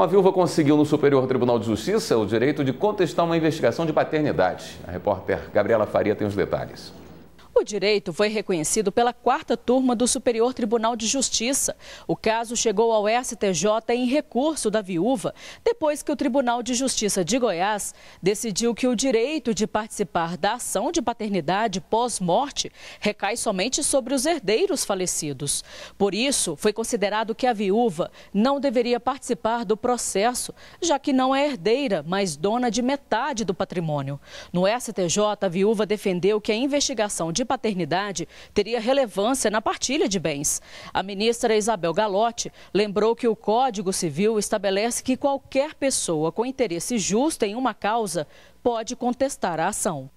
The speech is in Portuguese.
Uma viúva conseguiu no Superior Tribunal de Justiça o direito de contestar uma investigação de paternidade. A repórter Gabriela Faria tem os detalhes. O direito foi reconhecido pela quarta turma do Superior Tribunal de Justiça. O caso chegou ao STJ em recurso da viúva, depois que o Tribunal de Justiça de Goiás decidiu que o direito de participar da ação de paternidade pós-morte recai somente sobre os herdeiros falecidos. Por isso, foi considerado que a viúva não deveria participar do processo, já que não é herdeira, mas dona de metade do patrimônio. No STJ, a viúva defendeu que a investigação de paternidade teria relevância na partilha de bens. A ministra Isabel Galotti lembrou que o Código Civil estabelece que qualquer pessoa com interesse justo em uma causa pode contestar a ação.